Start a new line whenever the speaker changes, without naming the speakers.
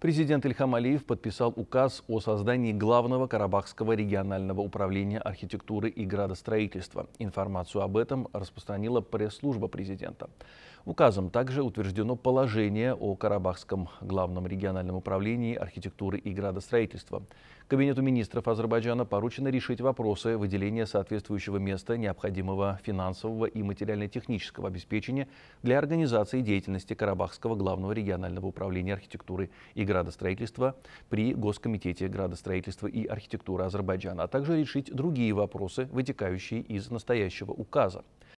президент Ильхам Алиев подписал указ о создании главного Карабахского регионального управления архитектуры и градостроительства. Информацию об этом распространила пресс-служба президента. Указом также утверждено положение о Карабахском главном региональном управлении архитектуры и градостроительства. Кабинету министров Азербайджана поручено решить вопросы выделения соответствующего места необходимого финансового и материально-технического обеспечения для организации деятельности Карабахского главного регионального управления архитектуры и градостроительства при Госкомитете градостроительства и архитектуры Азербайджана, а также решить другие вопросы, вытекающие из настоящего указа.